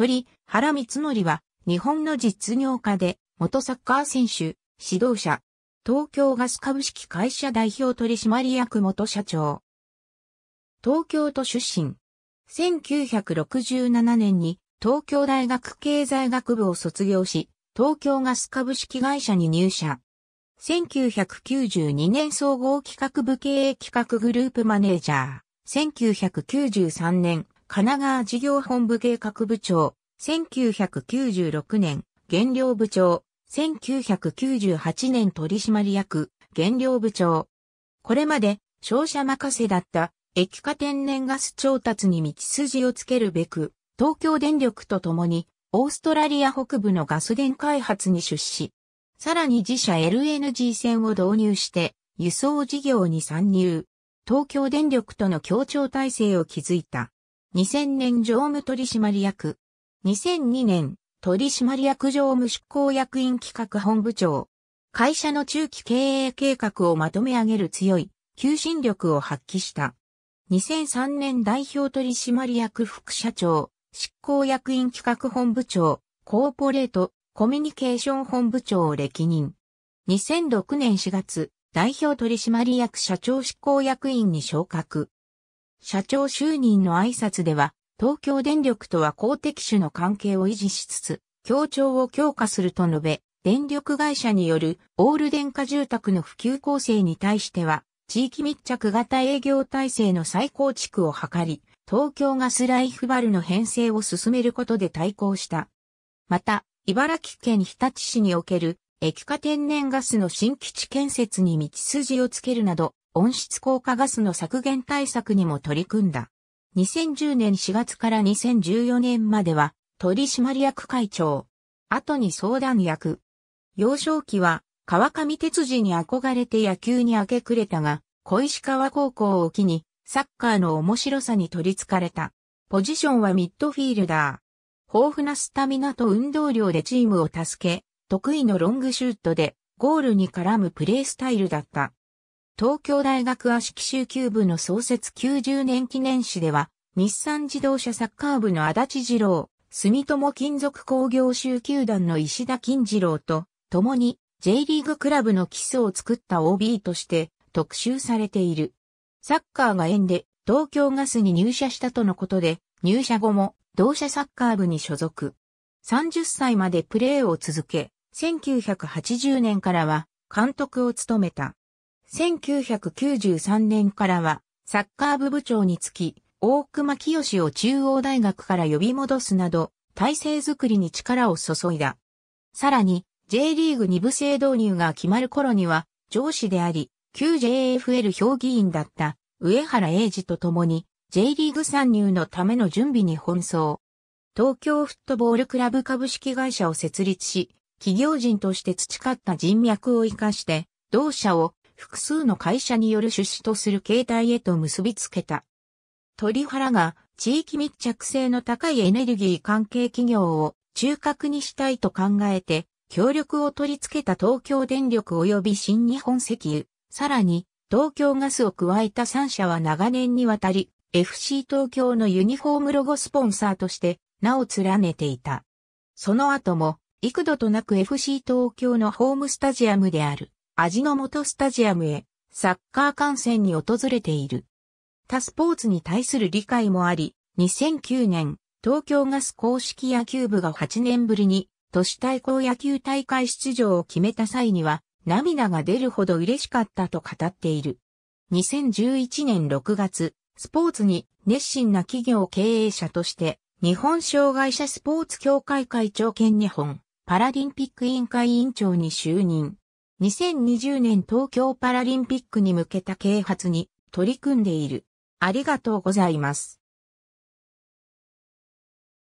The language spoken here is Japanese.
鳥、原光則は、日本の実業家で、元サッカー選手、指導者、東京ガス株式会社代表取締役元社長。東京都出身。1967年に東京大学経済学部を卒業し、東京ガス株式会社に入社。1992年総合企画部経営企画グループマネージャー。1993年神奈川事業本部計画部長、1996年、原料部長、1998年取締役、原料部長。これまで、商社任せだった液化天然ガス調達に道筋をつけるべく、東京電力とともに、オーストラリア北部のガス電開発に出資。さらに自社 LNG 船を導入して、輸送事業に参入。東京電力との協調体制を築いた。2000年常務取締役。2002年、取締役常務執行役員企画本部長。会社の中期経営計画をまとめ上げる強い、求心力を発揮した。2003年代表取締役副社長、執行役員企画本部長、コーポレート、コミュニケーション本部長を歴任。2006年4月、代表取締役社長執行役員に昇格。社長就任の挨拶では、東京電力とは公的種の関係を維持しつつ、協調を強化すると述べ、電力会社によるオール電化住宅の普及構成に対しては、地域密着型営業体制の再構築を図り、東京ガスライフバルの編成を進めることで対抗した。また、茨城県日立市における液化天然ガスの新基地建設に道筋をつけるなど、温室効果ガスの削減対策にも取り組んだ。2010年4月から2014年までは取締役会長。後に相談役。幼少期は川上哲司に憧れて野球に明け暮れたが、小石川高校を機にサッカーの面白さに取り憑かれた。ポジションはミッドフィールダー。豊富なスタミナと運動量でチームを助け、得意のロングシュートでゴールに絡むプレースタイルだった。東京大学足木州球部の創設90年記念誌では、日産自動車サッカー部の足立二郎、住友金属工業州球団の石田金次郎と、共に J リーグクラブの基礎を作った OB として特集されている。サッカーが縁で東京ガスに入社したとのことで、入社後も同社サッカー部に所属。30歳までプレーを続け、1980年からは監督を務めた。1993年からは、サッカー部部長につき、大熊清を中央大学から呼び戻すなど、体制づくりに力を注いだ。さらに、J リーグ2部制導入が決まる頃には、上司であり、旧 JFL 評議員だった上原英二と共に J リーグ参入のための準備に奔走。東京フットボールクラブ株式会社を設立し、企業人として培った人脈を活かして、同社を複数の会社による出資とする形態へと結びつけた。鳥原が地域密着性の高いエネルギー関係企業を中核にしたいと考えて、協力を取り付けた東京電力及び新日本石油、さらに東京ガスを加えた3社は長年にわたり FC 東京のユニフォームロゴスポンサーとして名を連ねていた。その後も幾度となく FC 東京のホームスタジアムである味の素スタジアムへサッカー観戦に訪れている。他スポーツに対する理解もあり、2009年、東京ガス公式野球部が8年ぶりに都市対抗野球大会出場を決めた際には涙が出るほど嬉しかったと語っている。2011年6月、スポーツに熱心な企業経営者として、日本障害者スポーツ協会会長兼日本パラリンピック委員会委員長に就任。2020年東京パラリンピックに向けた啓発に取り組んでいる。ありがとうございます。